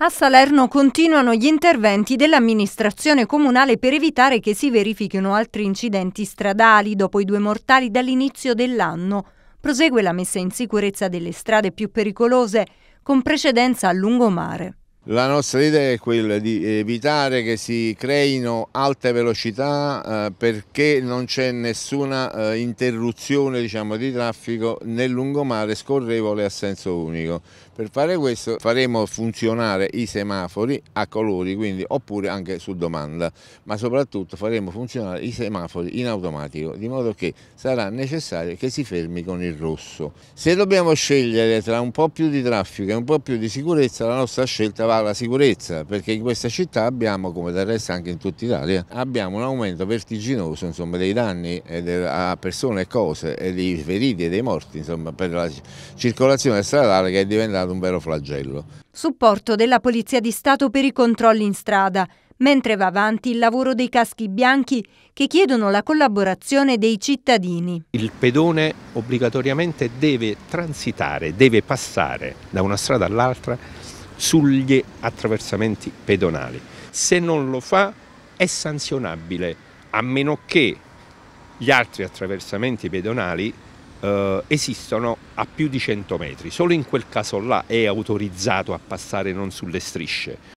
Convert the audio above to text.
A Salerno continuano gli interventi dell'amministrazione comunale per evitare che si verifichino altri incidenti stradali dopo i due mortali dall'inizio dell'anno. Prosegue la messa in sicurezza delle strade più pericolose, con precedenza a lungomare. La nostra idea è quella di evitare che si creino alte velocità eh, perché non c'è nessuna eh, interruzione diciamo, di traffico nel lungomare scorrevole a senso unico. Per fare questo faremo funzionare i semafori a colori quindi, oppure anche su domanda, ma soprattutto faremo funzionare i semafori in automatico, di modo che sarà necessario che si fermi con il rosso. Se dobbiamo scegliere tra un po' più di traffico e un po' più di sicurezza, la nostra scelta va la sicurezza, perché in questa città abbiamo, come del resto anche in tutta Italia, abbiamo un aumento vertiginoso insomma, dei danni a persone e cose, e dei feriti e dei morti insomma, per la circolazione stradale che è diventato un vero flagello. Supporto della Polizia di Stato per i controlli in strada mentre va avanti il lavoro dei caschi bianchi che chiedono la collaborazione dei cittadini. Il pedone obbligatoriamente deve transitare, deve passare da una strada all'altra sugli attraversamenti pedonali. Se non lo fa è sanzionabile, a meno che gli altri attraversamenti pedonali eh, esistono a più di 100 metri. Solo in quel caso là è autorizzato a passare non sulle strisce.